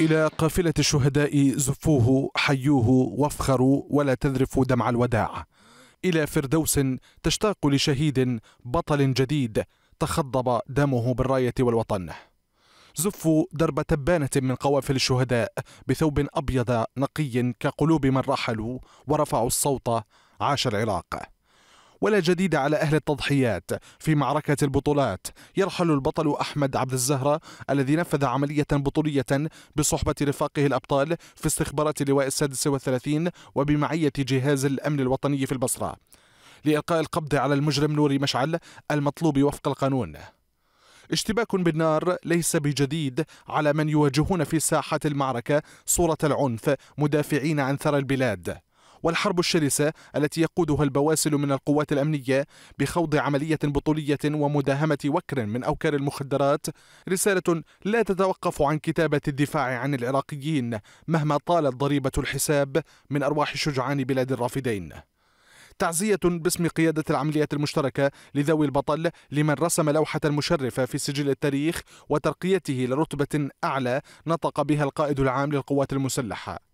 إلى قافلة الشهداء زفوه حيوه وافخروا ولا تذرفوا دمع الوداع إلى فردوس تشتاق لشهيد بطل جديد تخضب دمه بالراية والوطن زفوا درب تبانة من قوافل الشهداء بثوب أبيض نقي كقلوب من رحلوا ورفعوا الصوت عاش العراق ولا جديد على أهل التضحيات في معركة البطولات يرحل البطل أحمد عبد الزهرة الذي نفذ عملية بطولية بصحبة رفاقه الأبطال في استخبارات اللواء السادس والثلاثين وبمعية جهاز الأمن الوطني في البصرة لإلقاء القبض على المجرم نوري مشعل المطلوب وفق القانون اشتباك بالنار ليس بجديد على من يواجهون في ساحة المعركة صورة العنف مدافعين عن ثرى البلاد والحرب الشرسة التي يقودها البواسل من القوات الأمنية بخوض عملية بطولية ومداهمة وكر من أوكار المخدرات رسالة لا تتوقف عن كتابة الدفاع عن العراقيين مهما طالت ضريبة الحساب من أرواح شجعان بلاد الرافدين تعزية باسم قيادة العمليات المشتركة لذوي البطل لمن رسم لوحة مشرفة في سجل التاريخ وترقيته لرتبة أعلى نطق بها القائد العام للقوات المسلحة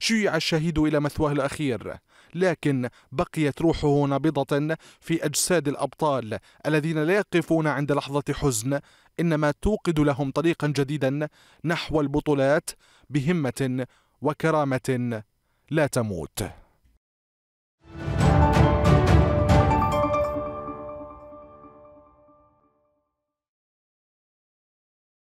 شيع الشهيد إلى مثواه الأخير لكن بقيت روحه نابضة في أجساد الأبطال الذين لا يقفون عند لحظة حزن إنما توقد لهم طريقا جديدا نحو البطولات بهمة وكرامة لا تموت